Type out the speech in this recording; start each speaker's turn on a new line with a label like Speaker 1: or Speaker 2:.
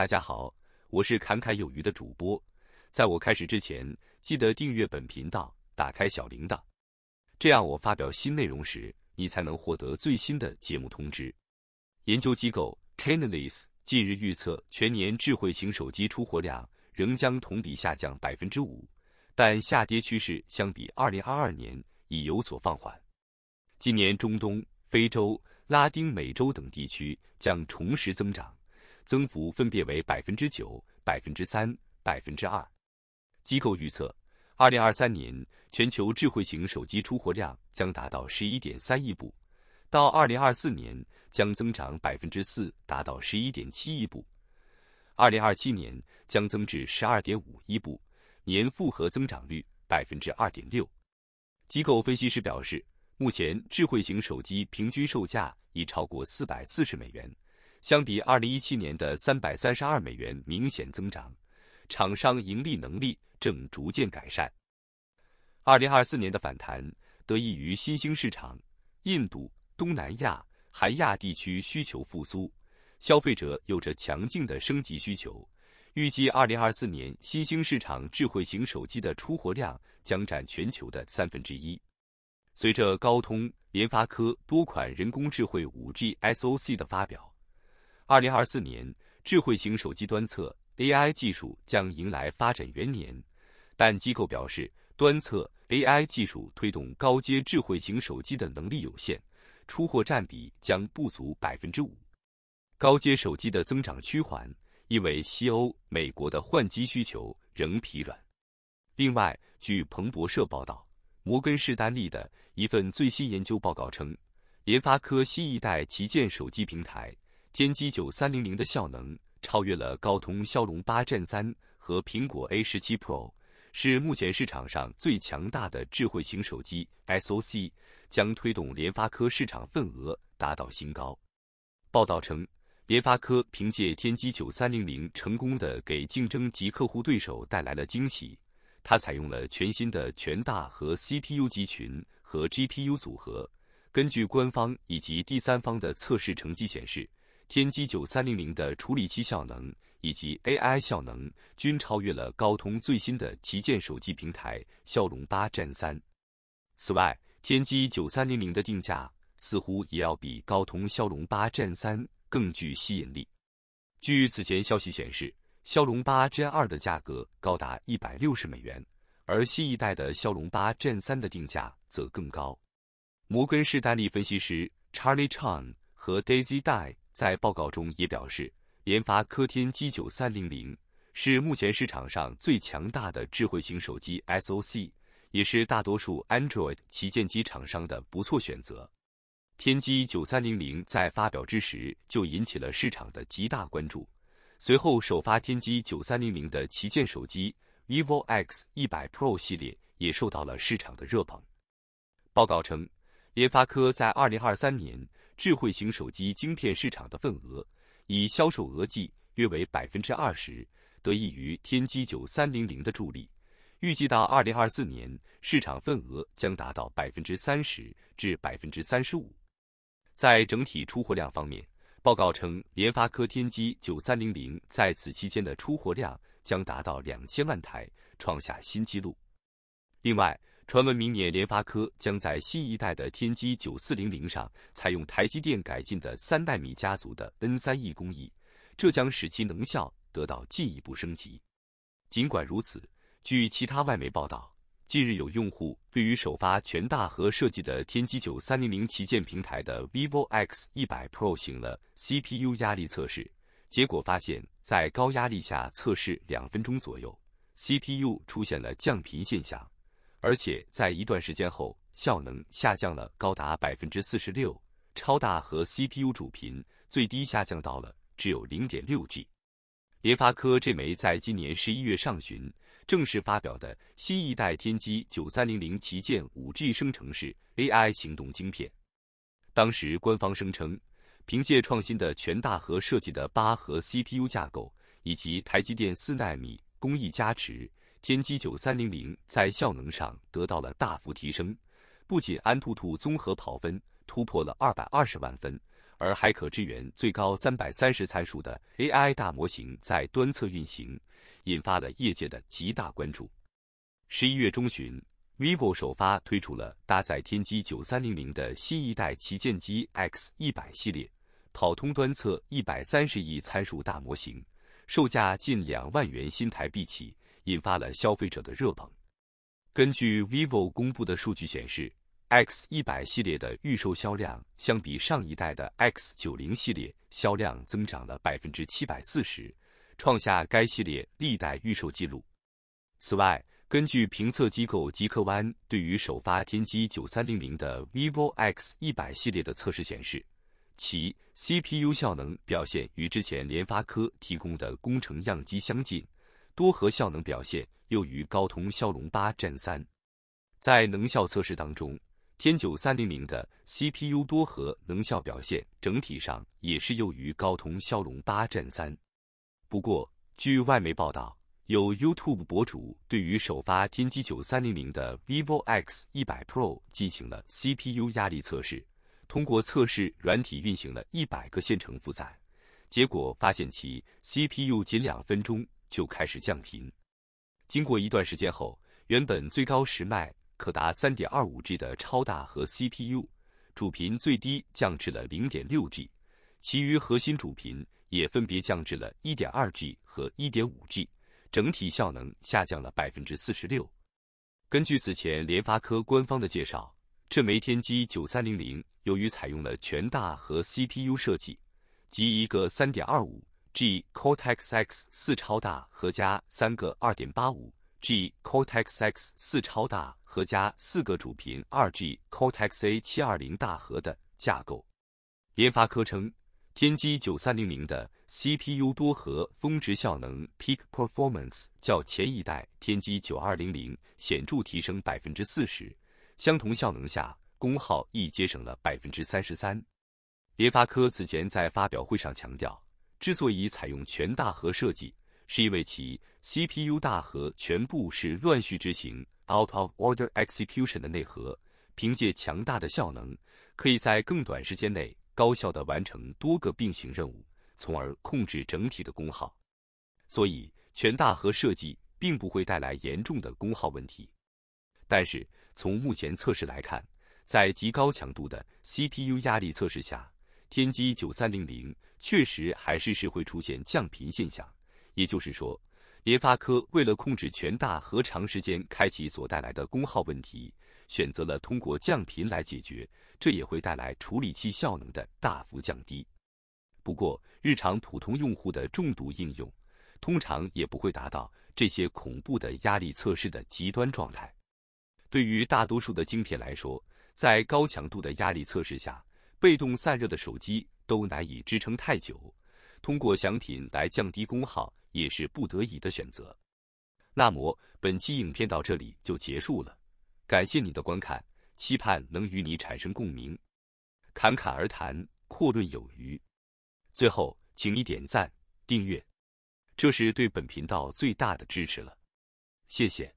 Speaker 1: 大家好，我是侃侃有余的主播。在我开始之前，记得订阅本频道，打开小铃铛，这样我发表新内容时，你才能获得最新的节目通知。研究机构 Canalys 近日预测，全年智慧型手机出货量仍将同比下降百分之五，但下跌趋势相比二零二二年已有所放缓。今年中东、非洲、拉丁美洲等地区将重拾增长。增幅分别为百分之九、百分之三、百分之二。机构预测，二零二三年全球智慧型手机出货量将达到十一点三亿部，到二零二四年将增长百分之四，达到十一点七亿部，二零二七年将增至十二点五亿部，年复合增长率百分之二点六。机构分析师表示，目前智慧型手机平均售价已超过四百四十美元。相比二零一七年的三百三十二美元明显增长，厂商盈利能力正逐渐改善。二零二四年的反弹得益于新兴市场，印度、东南亚、韩亚地区需求复苏，消费者有着强劲的升级需求。预计二零二四年新兴市场智慧型手机的出货量将占全球的三分之一。随着高通、联发科多款人工智慧五 G SoC 的发表，二零二四年，智慧型手机端测 AI 技术将迎来发展元年，但机构表示，端测 AI 技术推动高阶智慧型手机的能力有限，出货占比将不足百分之五。高阶手机的增长趋缓，因为西欧、美国的换机需求仍疲软。另外，据彭博社报道，摩根士丹利的一份最新研究报告称，联发科新一代旗舰手机平台。天玑九三零零的效能超越了高通骁龙八 Gen 三和苹果 A 十七 Pro，是目前市场上最强大的智慧型手机 SOC，将推动联发科市场份额达到新高。报道称，联发科凭借天玑九三零零成功的给竞争及客户对手带来了惊喜。它采用了全新的全大和 CPU 集群和 GPU 组合。根据官方以及第三方的测试成绩显示。天玑九三零零的处理器效能以及 AI 效能均超越了高通最新的旗舰手机平台骁龙八 Gen 三。此外，天玑九三零零的定价似乎也要比高通骁龙八 Gen 三更具吸引力。据此前消息显示，骁龙八 Gen 二的价格高达一百六十美元，而新一代的骁龙八 Gen 三的定价则更高。摩根士丹利分析师 Charlie Chang 和 Daisy Dai。在报告中也表示，联发科天玑九三零零是目前市场上最强大的智慧型手机 SOC，也是大多数 Android 旗舰机厂商的不错选择。天玑九三零零在发表之时就引起了市场的极大关注，随后首发天玑九三零零的旗舰手机 vivo X 一百 Pro 系列也受到了市场的热捧。报告称，联发科在二零二三年。智慧型手机晶片市场的份额，以销售额计约为百分之二十，得益于天玑九三零零的助力，预计到二零二四年市场份额将达到百分之三十至百分之三十五。在整体出货量方面，报告称联发科天玑九三零零在此期间的出货量将达到两千万台，创下新纪录。另外，传闻，明年联发科将在新一代的天玑九四零零上采用台积电改进的三纳米家族的 N 三 E 工艺，这将使其能效得到进一步升级。尽管如此，据其他外媒报道，近日有用户对于首发全大核设计的天玑九三零零旗舰平台的 vivo X 一百 Pro 行了 CPU 压力测试，结果发现，在高压力下测试两分钟左右，CPU 出现了降频现象。而且在一段时间后，效能下降了高达百分之四十六，超大核 CPU 主频最低下降到了只有零点六 G。联发科这枚在今年十一月上旬正式发表的新一代天玑九三零零旗舰五 G 生成式 AI 行动晶片，当时官方声称，凭借创新的全大核设计的八核 CPU 架构以及台积电四纳米工艺加持。天玑九三零零在效能上得到了大幅提升，不仅安兔兔综合跑分突破了二百二十万分，而还可支援最高三百三十参数的 AI 大模型在端侧运行，引发了业界的极大关注。十一月中旬，vivo 首发推出了搭载天玑九三零零的新一代旗舰机 X 一百系列，跑通端侧一百三十亿参数大模型，售价近两万元新台币起。引发了消费者的热捧。根据 vivo 公布的数据显示，X 一百系列的预售销量相比上一代的 X 九零系列销量增长了百分之七百四十，创下该系列历代预售记录。此外，根据评测机构极客湾对于首发天玑九三零零的 vivo X 一百系列的测试显示，其 CPU 效能表现与之前联发科提供的工程样机相近。多核效能表现优于高通骁龙八 Gen 3，在能效测试当中，天玑9300的 CPU 多核能效表现整体上也是优于高通骁龙八 Gen 3。不过，据外媒报道，有 YouTube 博主对于首发天玑9300的 vivo X100 Pro 进行了 CPU 压力测试，通过测试软体运行了一百个线程负载，结果发现其 CPU 仅两分钟。就开始降频，经过一段时间后，原本最高时脉可达 3.25G 的超大核 CPU 主频最低降至了 0.6G，其余核心主频也分别降至了 1.2G 和 1.5G，整体效能下降了46%。根据此前联发科官方的介绍，这枚天玑9300由于采用了全大核 CPU 设计及一个3.25。G Cortex X 四超大核加三个二点八五 G Cortex X 四超大核加四个主频二 G Cortex A 七二零大核的架构。联发科称，天玑九三零零的 CPU 多核峰值效能 Peak Performance 较前一代天玑九二零零显著提升百分之四十，相同效能下功耗亦节省了百分之三十三。联发科此前在发表会上强调。之所以采用全大核设计，是因为其 CPU 大核全部是乱序执行 （out of order execution） 的内核，凭借强大的效能，可以在更短时间内高效地完成多个并行任务，从而控制整体的功耗。所以，全大核设计并不会带来严重的功耗问题。但是，从目前测试来看，在极高强度的 CPU 压力测试下，天玑九三零零确实还是是会出现降频现象，也就是说，联发科为了控制全大和长时间开启所带来的功耗问题，选择了通过降频来解决，这也会带来处理器效能的大幅降低。不过，日常普通用户的重度应用通常也不会达到这些恐怖的压力测试的极端状态。对于大多数的晶片来说，在高强度的压力测试下。被动散热的手机都难以支撑太久，通过响品来降低功耗也是不得已的选择。那么本期影片到这里就结束了，感谢你的观看，期盼能与你产生共鸣。侃侃而谈，阔论有余。最后，请你点赞、订阅，这是对本频道最大的支持了。谢谢。